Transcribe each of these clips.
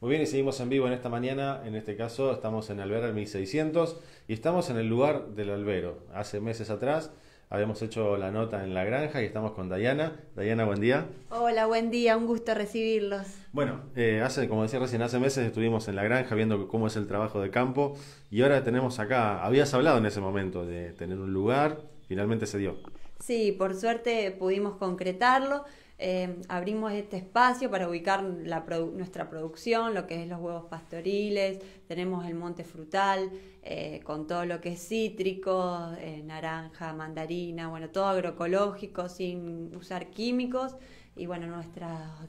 Muy bien, y seguimos en vivo en esta mañana. En este caso, estamos en Albera 1600 y estamos en el lugar del albero. Hace meses atrás habíamos hecho la nota en la granja y estamos con Dayana. Dayana, buen día. Hola, buen día, un gusto recibirlos. Bueno, eh, hace, como decía recién, hace meses estuvimos en la granja viendo cómo es el trabajo de campo y ahora tenemos acá, habías hablado en ese momento de tener un lugar, finalmente se dio. Sí, por suerte pudimos concretarlo. Em, abrimos este espacio para ubicar nuestra producción, lo que es los huevos pastoriles, tenemos el monte frutal, eh, con todo lo que es cítrico, eh, naranja, mandarina, bueno, todo agroecológico, sin usar químicos, y bueno, nuestra,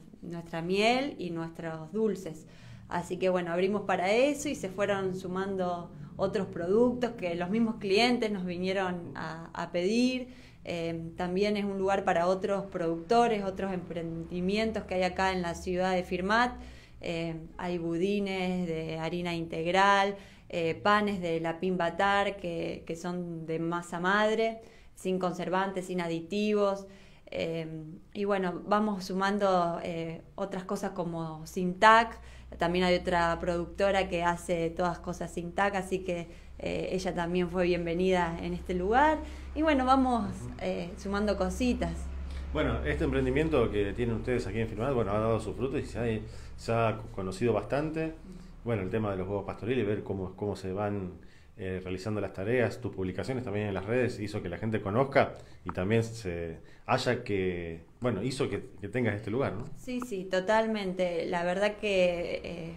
miel y nuestros dulces. Así que bueno, abrimos para eso y se fueron sumando otros productos que los mismos clientes nos vinieron a pedir. Em, también es un lugar para otros productores, otros emprendimientos que hay acá en la ciudad de Firmat. Em, hay budines de harina integral, eh, panes de la batar que, que son de masa madre, sin conservantes, sin aditivos. Em, y bueno, vamos sumando eh, otras cosas como Sintac, también hay otra productora que hace todas cosas sin tac, así que eh, ella también fue bienvenida en este lugar. Y bueno, vamos eh, sumando cositas. Bueno, este emprendimiento que tienen ustedes aquí en Filmad, bueno, ha dado sus frutos y se ha, conocido bastante. Bueno, el tema de los huevos pastoriles, ver cómo, cómo se van eh, realizando las tareas, tus publicaciones también en las redes, hizo que la gente conozca y también se haya que, bueno, hizo que, que tengas este lugar, ¿no? Sí, sí, totalmente. La verdad que eh,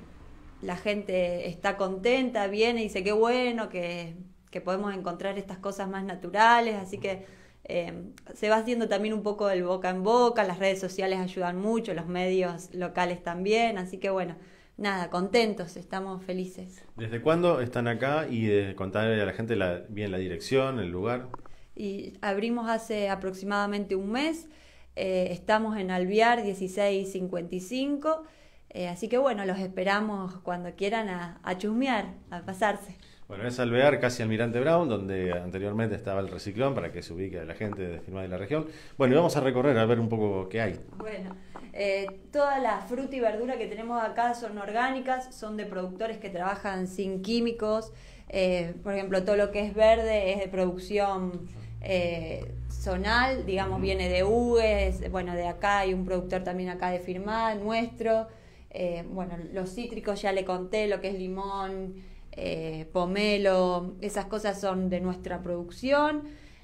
la gente está contenta, viene y dice qué bueno que, que podemos encontrar estas cosas más naturales, así que eh, se va haciendo también un poco el boca en boca, las redes sociales ayudan mucho, los medios locales también, así que bueno nada, contentos, estamos felices. ¿Desde cuándo están acá y eh, contarle a la gente la, bien la dirección, el lugar? Y abrimos hace aproximadamente un mes, eh, estamos en Alviar 1655, eh, así que bueno, los esperamos cuando quieran a, a chusmear, a pasarse. Bueno, es Alvear, casi Almirante Brown, donde anteriormente estaba el reciclón para que se ubique la gente de firmada de la región. Bueno, y vamos a recorrer a ver un poco qué hay. Bueno, eh, todas las frutas y verdura que tenemos acá son orgánicas, son de productores que trabajan sin químicos. Eh, por ejemplo, todo lo que es verde es de producción eh, zonal, digamos, viene de UES, bueno, de acá hay un productor también acá de firmada nuestro. Eh, bueno, los cítricos ya le conté, lo que es limón. Eh, pomelo, esas cosas son de nuestra producción.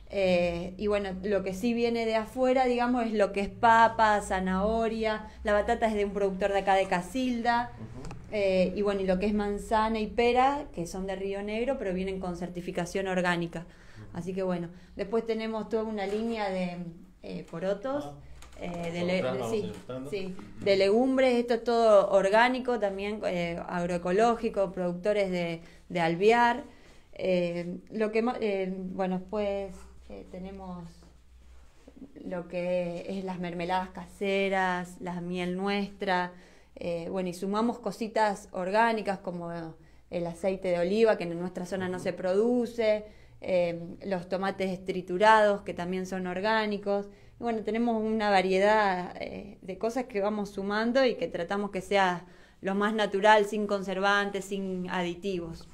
Eh, y bueno, lo que sí viene de afuera, digamos, es lo que es papa, zanahoria, la batata es de un productor de acá de Casilda, eh, y bueno, y lo que es manzana y pera, que son de Río Negro, pero vienen con certificación orgánica. Así que bueno, después tenemos toda una línea de eh, porotos. Ah. Eh, de, legumbres, esto es todo orgánico, también eh, agroecológico, productores de, de alvear. Eh, lo que, bueno, pues tenemos lo que es las mermeladas caseras, la miel nuestra, bueno, y sumamos cositas orgánicas como el aceite de oliva que en nuestra zona no se produce, los tomates triturados que también son orgánicos bueno, tenemos una variedad eh, de cosas que vamos sumando y que tratamos que sea lo más natural, sin conservantes, sin aditivos.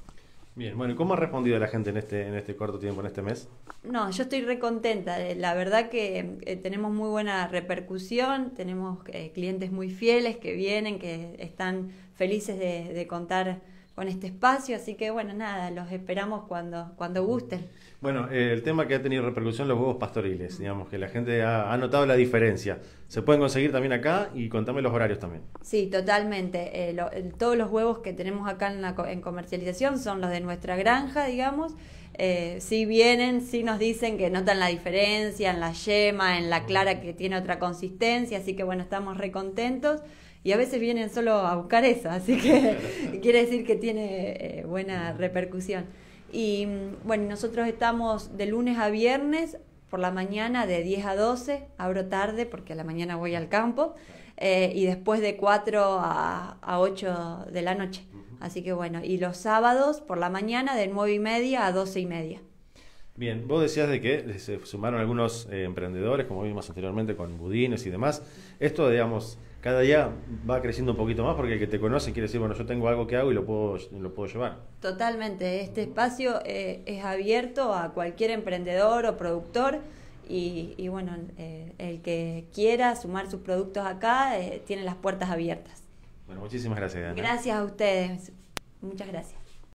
Bien, bueno, ¿y cómo ha respondido la gente en este, en este corto tiempo, en este mes? No, yo estoy recontenta. Eh, la verdad que eh, tenemos muy buena repercusión, tenemos clientes muy fieles que vienen, que están felices de contar con este espacio, así que bueno, nada, los esperamos cuando, cuando gusten. Bueno, eh, el tema que ha tenido repercusión, los huevos pastoriles, digamos que la gente ha, notado la diferencia. Se pueden conseguir también acá y contame los horarios también. Sí, totalmente. Eh, todos los huevos que tenemos acá en, comercialización son los de nuestra granja, digamos. Eh, si vienen, si nos dicen que notan la diferencia en la yema, en la clara que tiene otra consistencia, así que bueno, estamos recontentos y a veces vienen solo a buscar esa, así que quiere decir que tiene eh, buena repercusión. Y mm, bueno, nosotros estamos de lunes a viernes por la mañana de 10 a 12, abro tarde porque a la mañana voy al campo, eh, y después de 4 a, a 8 de la noche. Así que bueno, y los sábados por la mañana de 9 y media a 12 y media. Bien, vos decías de que eh, se sumaron algunos eh, emprendedores, como vimos anteriormente, con budines y demás. Esto, digamos, cada día va creciendo un poquito más porque el que te conoce quiere decir, bueno, yo tengo algo que hago y lo puedo, lo puedo llevar. Totalmente, este espacio eh, es abierto a cualquier emprendedor o productor y, bueno, el que quiera sumar sus productos acá tiene las puertas abiertas. Bueno, muchísimas gracias. Gracias a ustedes, muchas gracias.